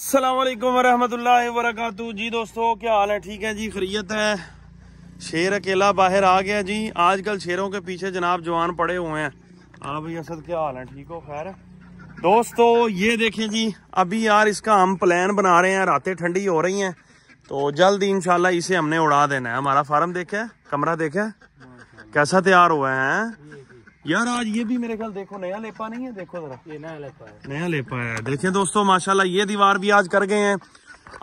सलामकुम वरहमतुल्ला वरक जी दोस्तों क्या हाल है ठीक है जी खरीत है शेर अकेला बाहर आ गया जी आजकल शेरों के पीछे जनाब जवान पड़े हुए हैं हाँ भाई असद क्या हाल है ठीक हो खैर दोस्तों ये देखें जी अभी यार इसका हम प्लान बना रहे हैं रातें ठंडी हो रही हैं तो जल्द इनशाला इसे हमने उड़ा देना है हमारा फार्म देखा है कमरा देखे कैसा तैयार हुआ है यार आज ये भी मेरे ख्याल देखो नया लेपा नहीं है देखो जरा ये नया लेपा है नया लेपा है देखें दोस्तों माशाल्लाह ये दीवार भी आज कर गए हैं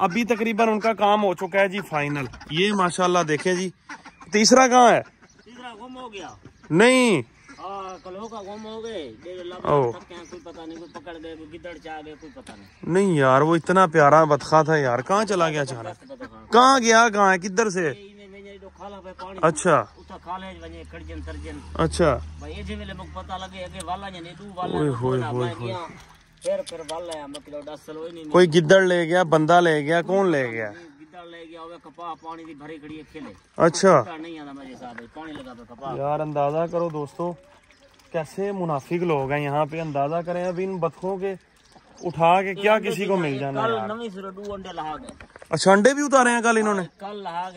अभी तकरीबन उनका काम हो चुका है जी फाइनल ये माशाल्लाह देखे जी तीसरा कहाँ है तीसरा गुम हो गया नहीं नहीं यार वो इतना प्यारा बतखा था यार कहाँ चला गया अचानक कहाँ गया कहाँ है किधर से खाला पानी अच्छा वने कड़जन तरजन अच्छा भाई जे वेले पता लगे अगे वाला ने दू वाला ओए होए होए होए फिर फिर वाला मतलब होई नहीं कोई गिद्दड़ ले गया बंदा ले गया कौन ले गया गिद्दड़ ले गया कपा पानी दी भरी खड़ी खेले अच्छा नहीं मेरे साथ पानी लगा कपा यार अंदाजा करो दोस्तों कैसे मुनाफिक लोग हैं यहाँ पे अंदाजा करें अभी इन बतखों के उठा के तो क्या किसी को मिल जाना अच्छा अंडे भी उतारे हैं कल इन्होंने हाँ, कल आज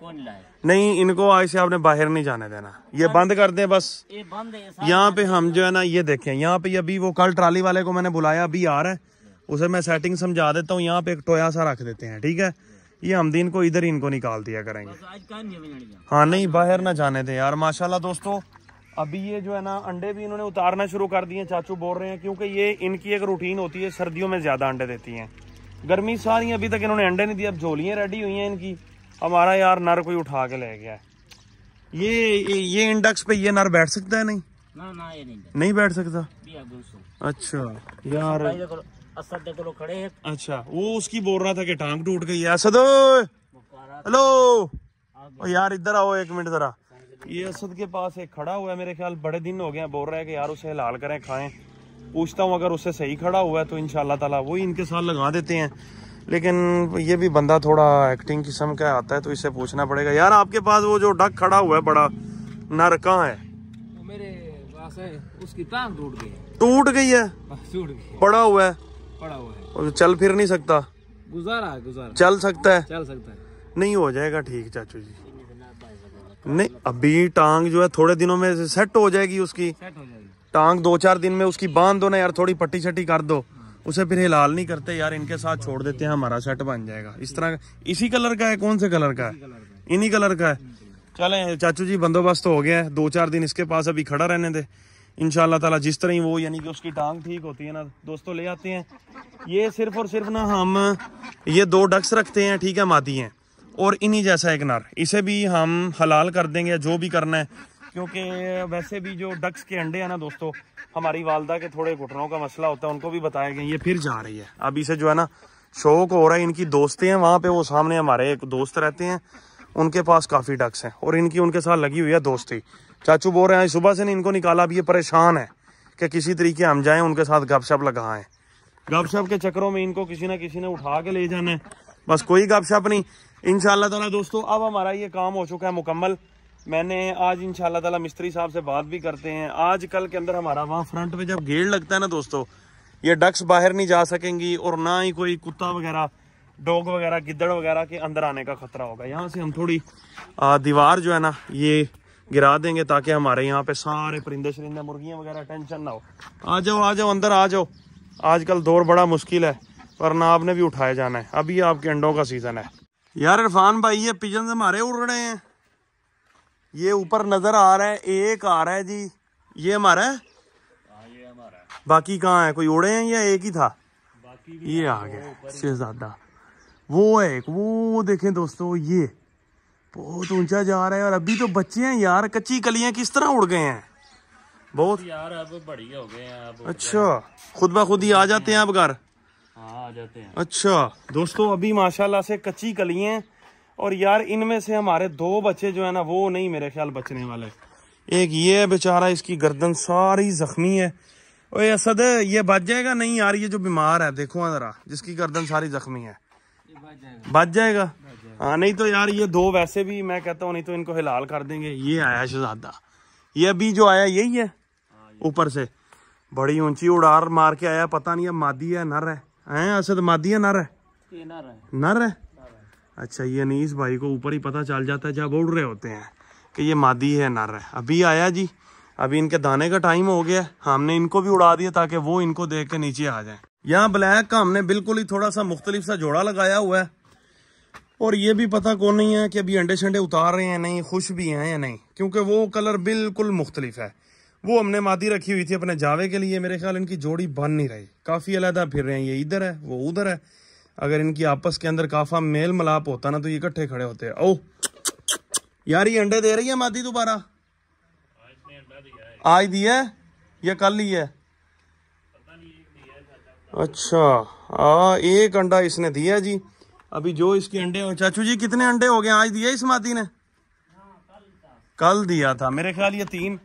कौन लाए नहीं इनको आज से आपने बाहर नहीं जाने देना ये बंद कर दें बस यहाँ पे हम जो है ना ये देखें यहाँ पे अभी वो कल ट्राली वाले को मैंने बुलाया अभी आ रहा है उसे मैं सेटिंग समझा देता हूँ यहाँ पे एक टोया सा रख देते हैं ठीक है ये हम दिन को इधर इनको निकाल दिया करेंगे हाँ नहीं बाहर ना जाने दे यार माशाल्लाह दोस्तों अभी ये जो है ना अंडे भी इन्होंने उतारना शुरू कर दिए चाचू बोल रहे हैं क्योंकि ये इनकी एक रूटीन होती है सर्दियों में ज़्यादा अंडे देती हैं गर्मी सारी अभी तक इन्होंने अंडे नहीं दिए अब झोलियाँ रेडी हुई हैं इनकी हमारा यार नर कोई उठा के ले गया है ये ये इंडक्स पे ये नर बैठ सकता है नहीं ना ना ये नहीं, नहीं बैठ सकता अच्छा यार खड़े हैं अच्छा वो उसकी बोल रहा था कि टांग टूट गई है असद हेलो यार इधर आओ एक मिनट जरा ये असद के पास एक खड़ा हुआ है मेरे ख्याल बड़े दिन हो गए हैं बोल रहे हैं कि यार उसे हलाल करें खाएं पूछता हूँ अगर उससे सही खड़ा हुआ है तो इन ताला वही इनके साथ लगा देते हैं लेकिन ये भी बंदा थोड़ा एक्टिंग किस्म का आता है तो इसे पूछना पड़ेगा यार आपके पास वो जो डक खड़ा हुआ है बड़ा नर कहाँ है उसकी टांग टूट गई टूट गई है टूट गई पड़ा हुआ है पड़ा हुआ है चल फिर नहीं सकता गुजारा है गुजारा चल सकता है चल सकता है नहीं हो जाएगा ठीक चाचू जी नहीं अभी टांग जो है थोड़े दिनों में सेट हो जाएगी उसकी सेट हो जाएगी टांग दो चार दिन में उसकी बांध दो ना यार थोड़ी पट्टी छट्टी कर दो हाँ। उसे फिर हिलाल नहीं करते यार इनके साथ छोड़ देते हैं हमारा सेट बन जाएगा इस तरह का इसी कलर का है कौन से कलर का है इन्हीं कलर का है चले चाचू जी बंदोबस्त हो गया है दो चार दिन इसके पास अभी खड़ा रहने दे इनशाला ताला जिस तरह ही वो यानी कि उसकी टांग ठीक होती है ना दोस्तों ले आते हैं ये सिर्फ और सिर्फ ना हम ये दो डक्स रखते हैं ठीक है माती हैं और इन्हीं जैसा एक नर इसे भी हम हलाल कर देंगे जो भी करना है क्योंकि वैसे भी जो डक्स के अंडे हैं ना दोस्तों हमारी वालदा के थोड़े घुटनों का मसला होता है उनको भी बताया गया ये फिर जा रही है अब इसे जो है ना शौक हो रहा है इनकी दोस्ती हैं वहाँ पे वो सामने हमारे एक दोस्त रहते हैं उनके पास काफ़ी डक्स हैं और इनकी उनके साथ लगी हुई है दोस्ती चाचू बोल रहे हैं सुबह से इनको निकाला अब ये परेशान है कि किसी तरीके हम जाएं उनके साथ गपशप लगाएं गपशप के चक्करों में इनको किसी ना किसी ने उठा के ले जाना है बस कोई गपशप नहीं इन तला दोस्तों अब हमारा ये काम हो चुका है मुकम्मल मैंने आज इन तला मिस्त्री साहब से बात भी करते हैं आज कल के अंदर हमारा वहाँ फ्रंट पे जब गेट लगता है ना दोस्तों ये डक्स बाहर नहीं जा सकेंगी और ना ही कोई कुत्ता वगैरह डॉग वगैरह गिद्दड़ वगैरह के अंदर आने का खतरा होगा यहाँ से हम थोड़ी दीवार जो है ना ये गिरा देंगे ताकि हमारे यहाँ पे सारे परिंदे शरिंदे मुर्गियाँ वगैरह टेंशन ना हो आ जाओ आ जाओ अंदर आ जाओ आजकल दौर बड़ा मुश्किल है ना आपने भी उठाए जाना है अभी आपके अंडों का सीज़न है यार इरफान भाई ये पिजन हमारे उड़ रहे हैं ये ऊपर नज़र आ रहा है एक आ रहा है जी ये हमारा है बाकी कहाँ है कोई उड़े हैं या एक ही था ये आ गया शहजादा वो है एक वो देखें दोस्तों ये बहुत ऊंचा जा रहा है और अभी तो बच्चे हैं यार कच्ची कलियां किस तरह उड़ गए हैं बहुत यार अब बढ़िया हो गए हैं अब अच्छा खुद ब खुद ही आ जाते हैं आप घर आ जाते हैं अच्छा दोस्तों अभी माशाल्लाह से कच्ची कली हैं और यार इनमें से हमारे दो बच्चे जो है ना वो नहीं मेरे ख्याल बचने वाले एक ये बेचारा इसकी गर्दन सारी जख्मी है ओए असद ये बच जाएगा नहीं यार ये जो बीमार है देखो जरा जिसकी गर्दन सारी जख्मी है बच जाएगा हाँ नहीं तो यार ये दो वैसे भी मैं कहता हूँ नहीं तो इनको हिलाल कर देंगे ये आया शहजादा ये अभी जो आया यही है ऊपर से बड़ी ऊंची उड़ार मार के आया पता नहीं है मादी है नर है हैं ऐसे अच्छा, तो मादी है नर है नर है नर है अच्छा ये अनीस भाई को ऊपर ही पता चल जाता है जब उड़ रहे होते हैं कि ये मादी है नर है अभी आया जी अभी इनके दाने का टाइम हो गया हमने इनको भी उड़ा दिया ताकि वो इनको देख के नीचे आ जाए यहाँ ब्लैक का हमने बिल्कुल ही थोड़ा सा मुख्तलिफ सा जोड़ा लगाया हुआ है और ये भी पता कौन नहीं है कि अभी अंडे शंडे उतार रहे हैं नहीं खुश भी हैं या नहीं क्योंकि वो कलर बिल्कुल मुख्तलिफ है वो हमने मादी रखी हुई थी अपने जावे के लिए मेरे ख्याल इनकी जोड़ी बन नहीं रही काफ़ी अलहदा फिर रहे हैं ये इधर है वो उधर है अगर इनकी आपस के अंदर काफ़ा मेल मिलाप होता ना तो ये इकट्ठे खड़े होते हैं ओ यार ये अंडे दे रही है मादी दोबारा आज दिया है या कल ही है अच्छा आ, हाँ, एक अंडा इसने दिया जी अभी जो इसके अंडे हो चाचू जी कितने अंडे हो गए आज दिया इस मादी ने कल दिया था मेरे ख्याल ये तीन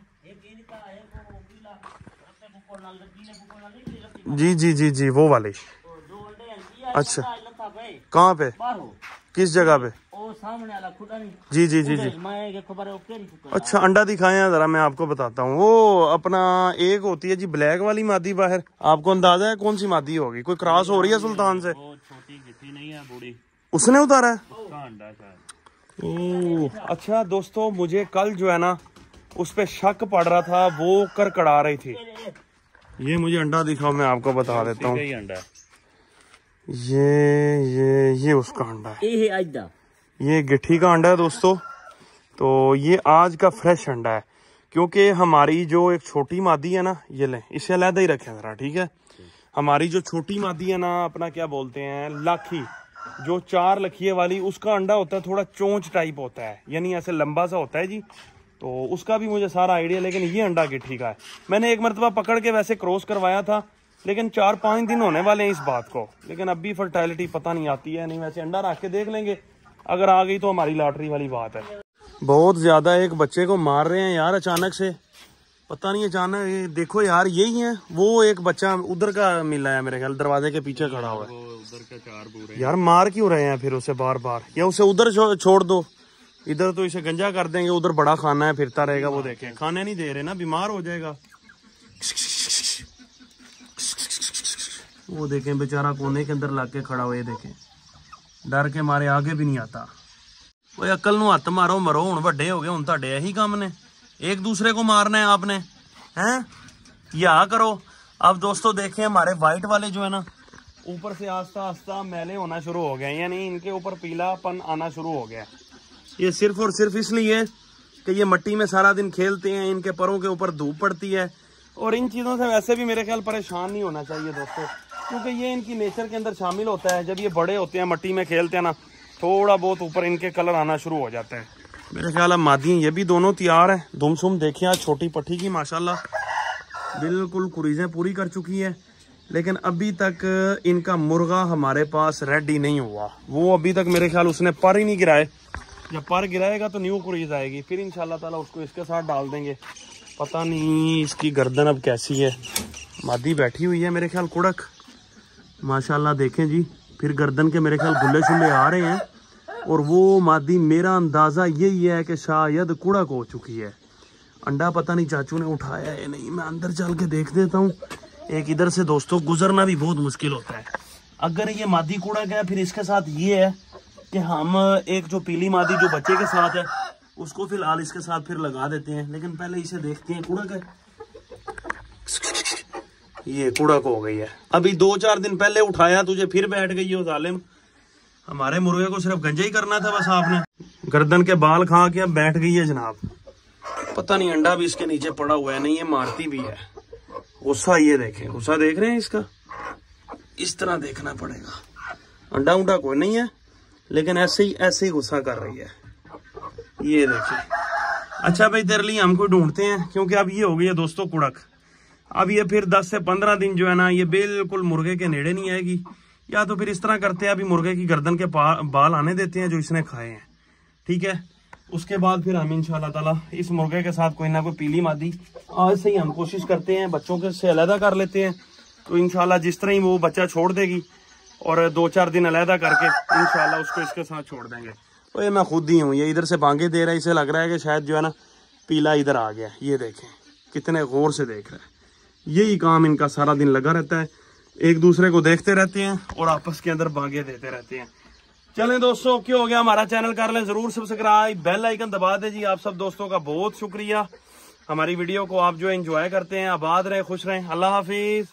जी जी जी जी वो वाले अच्छा कहाँ पे किस जगह पे जी जी जी जी अच्छा अंडा दिखाए जरा मैं आपको बताता हूँ वो अपना एक होती है जी ब्लैक वाली मादी बाहर आपको अंदाजा है कौन सी मादी होगी कोई क्रॉस हो रही है सुल्तान से उसने उतारा है अच्छा दोस्तों मुझे कल जो है ना उस पर शक पड़ रहा था वो करकड़ा रही थी ये मुझे अंडा दिखाओ मैं आपको बता देता हूँ ये ये ये उसका अंडा है ये गिट्ठी का अंडा है दोस्तों तो ये आज का फ्रेश अंडा है क्योंकि हमारी जो एक छोटी मादी है ना ये लें इसे अलहदा ही रखे ज़रा ठीक है हमारी जो छोटी मादी है ना अपना क्या बोलते हैं लाखी जो चार लखिए वाली उसका अंडा होता है थोड़ा चोंच टाइप होता है यानी ऐसे लंबा सा होता है जी तो उसका भी मुझे सारा आइडिया लेकिन ये अंडा के ठीक है मैंने एक मरतबा पकड़ के वैसे क्रॉस करवाया था लेकिन चार पाँच दिन होने वाले हैं इस बात को लेकिन अब भी फर्टैलिटी पता नहीं आती है नहीं वैसे अंडा रख के देख लेंगे अगर आ गई तो हमारी लॉटरी वाली बात है बहुत ज़्यादा एक बच्चे को मार रहे हैं यार अचानक से पता नहीं अचानक देखो यार यही है वो एक बच्चा उधर का मिला है मेरे ख्याल दरवाजे के पीछे खड़ा हुआ है यार मार क्यों रहे हैं फिर उसे बार बार या उसे उधर छोड़ दो इधर तो इसे गंजा कर देंगे उधर बड़ा खाना है फिरता रहेगा वो देखे खाने नहीं दे रहे ना बीमार हो जाएगा वो देखें बेचारा कोने के अंदर ला खड़ा हुआ देखें डर के मारे आगे भी नहीं आता वो अक्ल ਨੂੰ ਹੱਥ ਮਾਰੋ ਮਰੋ ਹੁਣ ਵੱਡੇ ਹੋ ਗਏ ਹੁਣ ਤੁਹਾਡੇ ਇਹੀ ਕੰਮ ਨੇ एक दूसरे को मारना है आपने हैं या करो अब दोस्तों देखें हमारे वाइट वाले जो है ना ऊपर से आस्ता आस्ता मैले होना शुरू हो गए यानी इनके ऊपर पीलापन आना शुरू हो गया ये सिर्फ और सिर्फ इसलिए कि ये मट्टी में सारा दिन खेलते हैं इनके परों के ऊपर धूप पड़ती है और इन चीज़ों से वैसे भी मेरे ख्याल परेशान नहीं होना चाहिए दोस्तों क्योंकि ये इनकी नेचर के अंदर शामिल होता है जब ये बड़े होते हैं मट्टी में खेलते हैं ना थोड़ा बहुत ऊपर इनके कलर आना शुरू हो जाते हैं मेरे ख्याल अब मादी ये भी दोनों तैयार हैं धुमसुम देखें आज छोटी पट्टी की माशाला बिल्कुल कुरीजें पूरी कर चुकी है लेकिन अभी तक इनका मुर्गा हमारे पास रेडी नहीं हुआ वो अभी तक मेरे ख्याल उसने पर ही नहीं गिराए जब पर गिराएगा तो न्यू क्रीज आएगी फिर इन ताला उसको इसके साथ डाल देंगे पता नहीं इसकी गर्दन अब कैसी है मादी बैठी हुई है मेरे ख्याल कुड़क माशाल्लाह देखें जी फिर गर्दन के मेरे ख्याल गुल्ले शुल्ले आ रहे हैं और वो मादी मेरा अंदाज़ा यही है कि शायद कुड़क हो चुकी है अंडा पता नहीं चाचू ने उठाया है नहीं मैं अंदर चल के देख देता हूँ एक इधर से दोस्तों गुजरना भी बहुत मुश्किल होता है अगर ये मादी कूड़ा गया फिर इसके साथ ये है कि हम एक जो पीली मादी जो बच्चे के साथ है उसको फिलहाल इसके साथ फिर लगा देते हैं लेकिन पहले इसे देखते हैं कूड़ा का ये कूड़ा को हो गई है अभी दो चार दिन पहले उठाया तुझे फिर बैठ गई हो जालिम हमारे मुर्गे को सिर्फ गंजा ही करना था बस आपने गर्दन के बाल खा के अब बैठ गई है जनाब पता नहीं अंडा भी इसके नीचे पड़ा हुआ है नहीं ये मारती भी है गुस्सा ये देखे गुस्सा देख रहे हैं इसका इस तरह देखना पड़ेगा अंडा उंडा कोई नहीं है लेकिन ऐसे ही ऐसे ही गुस्सा कर रही है ये देखिए अच्छा भाई तेरे लिए हमको ढूंढते हैं क्योंकि अब ये हो गई है दोस्तों कुड़क अब ये फिर 10 से 15 दिन जो है ना ये बिल्कुल मुर्गे के नेड़े नहीं आएगी या तो फिर इस तरह करते हैं अभी मुर्गे की गर्दन के बाल आने देते हैं जो इसने खाए हैं ठीक है उसके बाद फिर हम इन ताला इस मुर्गे के साथ कोई ना कोई पीली मादी आज से ही हम कोशिश करते हैं बच्चों के से अलहदा कर लेते हैं तो इन जिस तरह ही वो बच्चा छोड़ देगी और दो चार दिन अलहदा करके इन उसको इसके साथ छोड़ देंगे तो ये मैं खुद ही हूँ ये इधर से बांगे दे रहा है इसे लग रहा है कि शायद जो है ना पीला इधर आ गया ये देखें कितने गौर से देख रहा है यही काम इनका सारा दिन लगा रहता है एक दूसरे को देखते रहते हैं और आपस के अंदर बांगे देते रहते हैं चलें दोस्तों क्यों हो गया हमारा चैनल कर लें जरूर सब्सक्राइब बेल आइकन दबा दें जी आप सब दोस्तों का बहुत शुक्रिया हमारी वीडियो को आप जो एंजॉय करते हैं आबाद रहें खुश रहें अल्लाह हाफिज